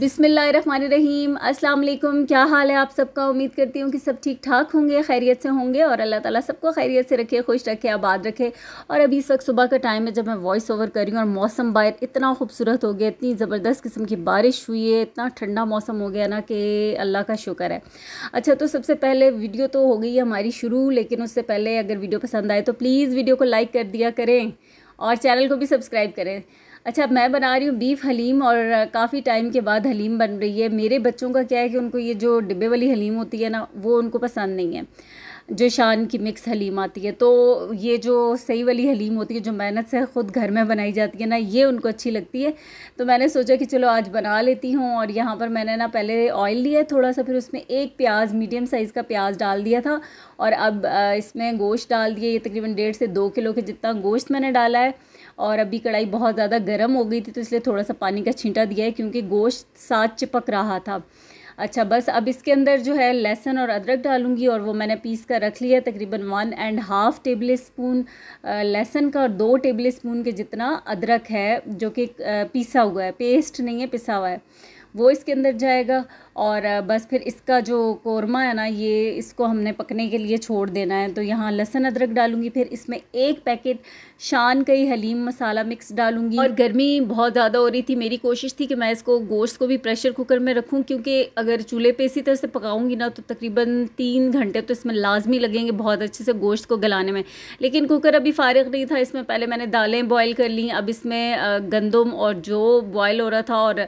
बिसमीम अस्सलाम वालेकुम क्या हाल है आप सबका उम्मीद करती हूँ कि सब ठीक ठाक होंगे खैरियत से होंगे और अल्लाह ताला सबको खैरियत से रखे खुश रखे आबाद रखे और अभी इस वक्त सुबह का टाइम है जब मैं वॉइस ओवर कर रही हूँ और मौसम बाहर इतना खूबसूरत हो गया इतनी ज़बरदस्त किस्म की बारिश हुई है इतना ठंडा मौसम हो गया ना कि अल्लाह का शुक्र है अच्छा तो सबसे पहले वीडियो तो हो गई है हमारी शुरू लेकिन उससे पहले अगर वीडियो पसंद आए तो प्लीज़ वीडियो को लाइक कर दिया करें और चैनल को भी सब्सक्राइब करें अच्छा अब मैं बना रही हूँ बीफ हलीम और काफ़ी टाइम के बाद हलीम बन रही है मेरे बच्चों का क्या है कि उनको ये जो डिब्बे वाली हलीम होती है ना वो उनको पसंद नहीं है जो शान की मिक्स हलीम आती है तो ये जो सही वाली हलीम होती है जो मेहनत से ख़ुद घर में बनाई जाती है ना ये उनको अच्छी लगती है तो मैंने सोचा कि चलो आज बना लेती हूँ और यहाँ पर मैंने ना पहले ऑयल लिया थोड़ा सा फिर उसमें एक प्याज मीडियम साइज़ का प्याज डाल दिया था और अब इसमें गोश्त डाल दिए ये तकरीबन डेढ़ से दो किलो के जितना गोश्त मैंने डाला है और अभी कढ़ाई बहुत ज़्यादा गर्म हो गई थी तो इसलिए थोड़ा सा पानी का छींटा दिया है क्योंकि गोश्त साथ चिपक रहा था अच्छा बस अब इसके अंदर जो है लहसुन और अदरक डालूंगी और वो मैंने पीस कर रख लिया तकरीबन one and half tablespoon लहसन का और दो टेबल स्पून के जितना अदरक है जो कि पीसा हुआ है पेस्ट नहीं है पिसा हुआ है वो इसके अंदर जाएगा और बस फिर इसका जो कौरमा है ना ये इसको हमने पकने के लिए छोड़ देना है तो यहाँ लहसुन अदरक डालूंगी फिर इसमें एक पैकेट शान का ही हलीम मसाला मिक्स डालूंगी और गर्मी बहुत ज़्यादा हो रही थी मेरी कोशिश थी कि मैं इसको गोश्त को भी प्रेशर कुकर में रखूँ क्योंकि अगर चूल्हे पर इसी तरह से पकाऊँगी ना तो तकरीबन तीन घंटे तो इसमें लाजमी लगेंगे बहुत अच्छे से गोश्त को गलाने में लेकिन कुकर अभी फारग नहीं था इसमें पहले मैंने दालें बॉयल कर ली अब इसमें गंदम और जो बॉयल हो रहा था और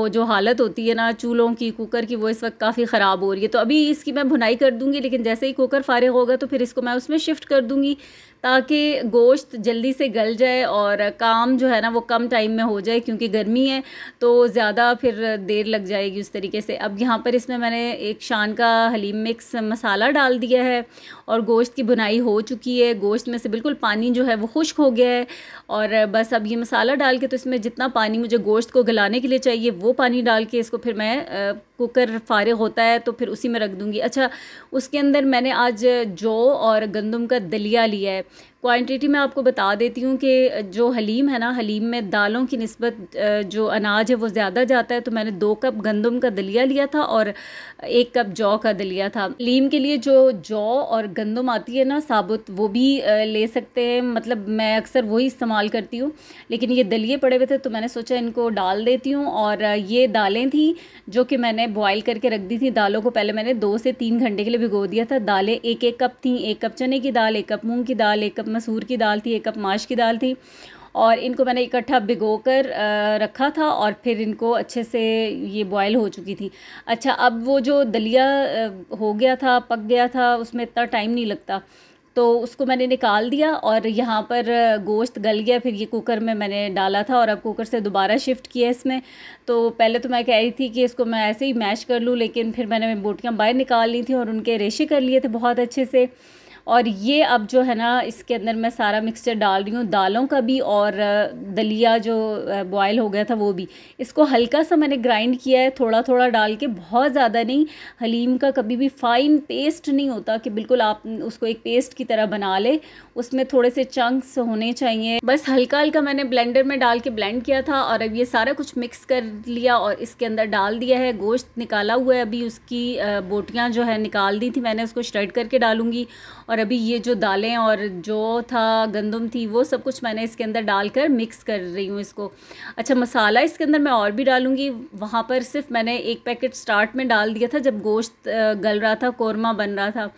वो जो हालत होती है ना चूल्हों की कुकर की वो इस वक्त काफ़ी ख़राब हो रही है तो अभी इसकी मैं भुनाई कर दूँगी लेकिन जैसे ही कुकर फारग होगा तो फिर इसको मैं उसमें शिफ्ट कर दूँगी ताकि गोश्त जल्दी से गल जाए और काम जो है ना वो कम टाइम में हो जाए क्योंकि गर्मी है तो ज़्यादा फिर देर लग जाएगी उस तरीके से अब यहाँ पर इसमें मैंने एक शान का हलीम मिक्स मसाला डाल दिया है और गोश्त की भुनाई हो चुकी है गोश्त में से बिल्कुल पानी जो है वो खुश्क हो गया है और बस अब ये मसाला डाल के तो इसमें जितना पानी मुझे गोश्त को गलाने के लिए चाहिए वो पानी डाल के इसको फिर मैं कुकर फारे होता है तो फिर उसी में रख दूँगी अच्छा उसके अंदर मैंने आज जौ और गंदम का दलिया लिया है क्वांटिटी मैं आपको बता देती हूँ कि जो हलीम है ना हलीम में दालों की नस्बत जो अनाज है वो ज़्यादा जाता है तो मैंने दो कप गंदम का दलिया लिया था और एक कप जौ का दलिया था हलीम के लिए जो जौ और गंदम आती है ना साबुत वो भी ले सकते हैं मतलब मैं अक्सर वही इस्तेमाल करती हूँ लेकिन ये दलिए पड़े हुए थे तो मैंने सोचा इनको डाल देती हूँ और ये दालें थी जो कि मैंने बॉयल करके रख दी थी दालों को पहले मैंने दो से तीन घंटे के लिए भिगो दिया था दालें एक एक कप थी एक कप चने की दाल एक कप मूँग की दाल एक कप मसूर की दाल थी एक कप माश की दाल थी और इनको मैंने इकट्ठा भिगो कर रखा था और फिर इनको अच्छे से ये बॉयल हो चुकी थी अच्छा अब वो जो दलिया हो गया था पक गया था उसमें इतना टाइम नहीं लगता तो उसको मैंने निकाल दिया और यहाँ पर गोश्त गल गया फिर ये कुकर में मैंने डाला था और अब कुकर से दोबारा शिफ्ट किया इसमें तो पहले तो मैं कह रही थी कि इसको मैं ऐसे ही मैश कर लूँ लेकिन फिर मैंने बोटियाँ बाहर निकाल ली थी और उनके रेशे कर लिए थे बहुत अच्छे से और ये अब जो है ना इसके अंदर मैं सारा मिक्सचर डाल रही हूँ दालों का भी और दलिया जो बॉयल हो गया था वो भी इसको हल्का सा मैंने ग्राइंड किया है थोड़ा थोड़ा डाल के बहुत ज़्यादा नहीं हलीम का कभी भी फ़ाइन पेस्ट नहीं होता कि बिल्कुल आप उसको एक पेस्ट की तरह बना ले उसमें थोड़े से चंक्स होने चाहिए बस हल्का हल्का मैंने ब्लेंडर में डाल के ब्लेंड किया था और अब ये सारा कुछ मिक्स कर लिया और इसके अंदर डाल दिया है गोश्त निकाला हुआ है अभी उसकी बोटियाँ जो है निकाल दी थी मैंने उसको श्रेड करके डालूंगी और अभी ये जो दालें और जो था गंदम थी वो सब कुछ मैंने इसके अंदर डालकर मिक्स कर रही हूँ इसको अच्छा मसाला इसके अंदर मैं और भी डालूँगी वहाँ पर सिर्फ मैंने एक पैकेट स्टार्ट में डाल दिया था जब गोश्त गल रहा था कौरमा बन रहा था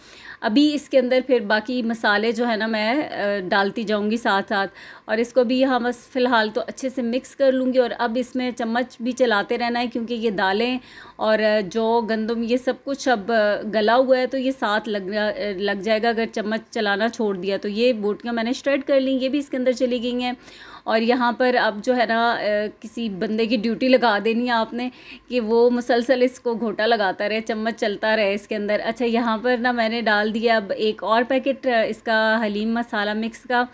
अभी इसके अंदर फिर बाकी मसाले जो है ना मैं डालती जाऊँगी साथ साथ और इसको भी यहाँ बस फ़िलहाल तो अच्छे से मिक्स कर लूँगी और अब इसमें चम्मच भी चलाते रहना है क्योंकि ये दालें और जो गंदम ये सब कुछ अब गला हुआ है तो ये साथ लग लग जाएगा अगर चम्मच चलाना छोड़ दिया तो ये बोटियाँ मैंने स्ट्रेट कर ली ये भी इसके अंदर चली गई हैं और यहाँ पर अब जो है ना किसी बंदे की ड्यूटी लगा देनी है आपने कि वो मुसलसल इसको घोटा लगाता रहे चम्मच चलता रहे इसके अंदर अच्छा यहाँ पर ना मैंने डाल दिया अब एक और पैकेट इसका हलीम मसाला मिक्स का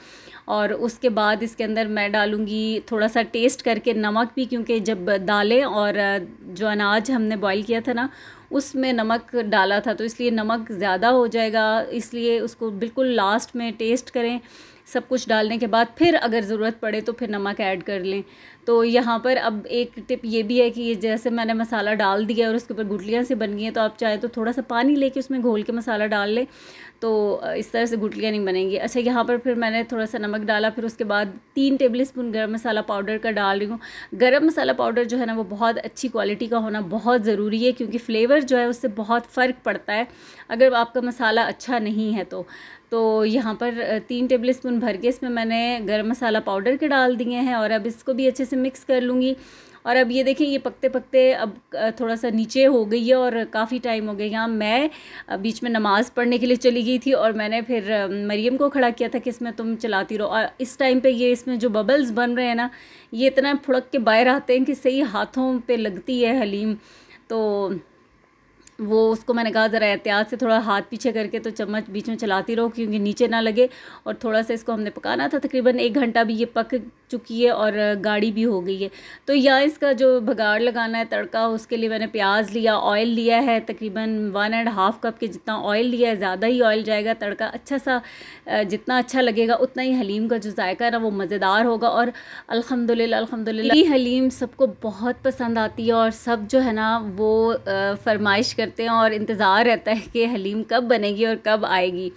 और उसके बाद इसके अंदर मैं डालूँगी थोड़ा सा टेस्ट करके नमक भी क्योंकि जब दालें और जो अनाज हमने बॉईल किया था ना उसमें नमक डाला था तो इसलिए नमक ज़्यादा हो जाएगा इसलिए उसको बिल्कुल लास्ट में टेस्ट करें सब कुछ डालने के बाद फिर अगर ज़रूरत पड़े तो फिर नमक ऐड कर लें तो यहाँ पर अब एक टिप ये भी है कि जैसे मैंने मसाला डाल दिया और उसके ऊपर गुटलियाँ से बन गई हैं तो आप चाहे तो थोड़ा सा पानी लेके उसमें घोल के मसाला डाल लें तो इस तरह से गुटलियाँ नहीं बनेंगी अच्छा यहाँ पर फिर मैंने थोड़ा सा नमक डाला फिर उसके बाद तीन टेबल स्पून गर्म मसाला पाउडर का डाल रही हूँ गर्म मसाला पाउडर जो है ना वो बहुत अच्छी क्वालिटी का होना बहुत ज़रूरी है क्योंकि फ्लेवर जो है उससे बहुत फ़र्क पड़ता है अगर आपका मसाला अच्छा नहीं है तो तो यहाँ पर तीन टेबल स्पून भर के इसमें मैंने गर्म मसाला पाउडर के डाल दिए हैं और अब इसको भी अच्छे से मिक्स कर लूँगी और अब ये देखें ये पकते पकते अब थोड़ा सा नीचे हो गई है और काफ़ी टाइम हो गया यहाँ मैं बीच में नमाज़ पढ़ने के लिए चली गई थी और मैंने फिर मरीम को खड़ा किया था कि इसमें तुम चलाती रहो और इस टाइम पे ये इसमें जो बबल्स बन रहे हैं ना ये इतना फुड़क के बाहर आते हैं कि सही हाथों पे लगती है हलीम तो वो उसको मैंने कहा ज़रा एहतियात से थोड़ा हाथ पीछे करके तो चम्मच बीच में चलाती रहो क्योंकि नीचे ना लगे और थोड़ा सा इसको हमने पकाना था तकरीबन एक घंटा भी ये पक चुकी है और गाढ़ी भी हो गई है तो या इसका जो भगाड़ लगाना है तड़का उसके लिए मैंने प्याज लिया ऑयल लिया है तकरीबन वन एंड हाफ़ कप के जितना ऑयल लिया है ज़्यादा ही ऑयल जाएगा तड़का अच्छा सा जितना अच्छा लगेगा उतना ही हलीम का जो जायका ना वो मज़ेदार होगा और अलहमदिल्ला अलहमदिल्ला हलीम सबको बहुत पसंद आती है और सब जो है ना वो फरमाइश कर करते हैं और इंतज़ार रहता है कि हलीम कब बनेगी और कब आएगी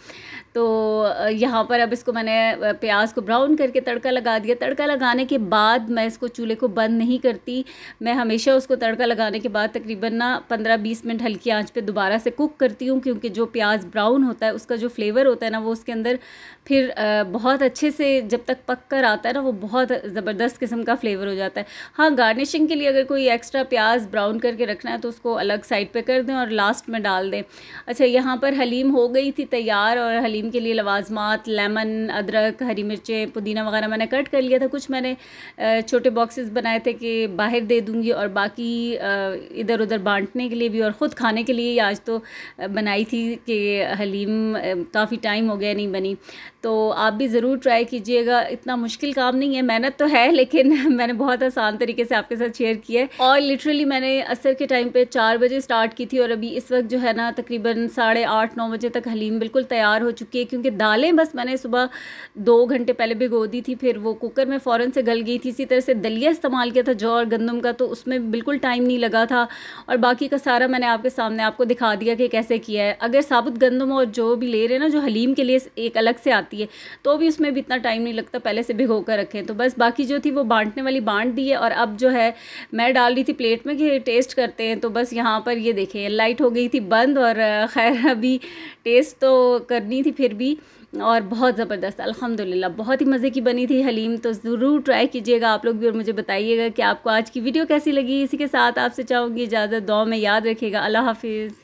तो यहाँ पर अब इसको मैंने प्याज को ब्राउन करके तड़का लगा दिया तड़का लगाने के बाद मैं इसको चूल्हे को बंद नहीं करती मैं हमेशा उसको तड़का लगाने के बाद तकरीबन ना पंद्रह बीस मिनट हल्की आंच पे दोबारा से कुक करती हूँ क्योंकि जो प्याज ब्राउन होता है उसका जो फ्लेवर होता है ना वो उसके अंदर फिर बहुत अच्छे से जब तक पक कर आता है ना वो बहुत ज़बरदस्त किस्म का फ्लेवर हो जाता है हाँ गार्निशिंग के लिए अगर कोई एक्स्ट्रा प्याज ब्राउन करके रखना है तो उसको अलग साइड पर कर दें और लास्ट में डाल दें अच्छा यहाँ पर हलीम हो गई थी तैयार और हलीम करीम के लिए लवाजमात लेमन अदरक हरी मिर्चें पुदीना वगैरह मैंने कट कर लिया था कुछ मैंने छोटे बॉक्सेस बनाए थे कि बाहर दे दूँगी और बाकी इधर उधर बांटने के लिए भी और ख़ुद खाने के लिए आज तो बनाई थी कि हलीम काफ़ी टाइम हो गया नहीं बनी तो आप भी ज़रूर ट्राई कीजिएगा इतना मुश्किल काम नहीं है मेहनत तो है लेकिन मैंने बहुत आसान तरीके से आपके साथ शेयर किया है और लिटरली मैंने असर के टाइम पे चार बजे स्टार्ट की थी और अभी इस वक्त जो है ना तकरीबन साढ़े आठ नौ बजे तक हलीम बिल्कुल तैयार हो चुकी चुकी है क्योंकि दालें बस मैंने सुबह दो घंटे पहले भिगो दी थी फिर वो कुकर में फ़ौर से गल गई थी इसी तरह से दलिया इस्तेमाल किया था जौ और गंदम का तो उसमें बिल्कुल टाइम नहीं लगा था और बाकी का सारा मैंने आपके सामने आपको दिखा दिया कि कैसे किया है अगर साबुत गंदम और जो भी ले रहे हैं ना जो हलीम के लिए एक अलग से आती है तो भी उसमें भी इतना टाइम नहीं लगता पहले से भिगो कर रखें तो बस बाकी जो थी वो बांटने वाली बांट दी है और अब जो है मैं डाल रही थी प्लेट में कि टेस्ट करते हैं तो बस यहाँ पर ये देखें लाइट हो गई थी बंद और खैर अभी टेस्ट तो करनी थी फिर भी और बहुत ज़बरदस्त अल्हम्दुलिल्लाह बहुत ही मज़े की बनी थी हलीम तो ज़रूर ट्राई कीजिएगा आप लोग भी और मुझे बताइएगा कि आपको आज की वीडियो कैसी लगी इसी के साथ आपसे चाहूँगी इजाज़त दौ में याद रखिएगा अल्लाह हाफिज़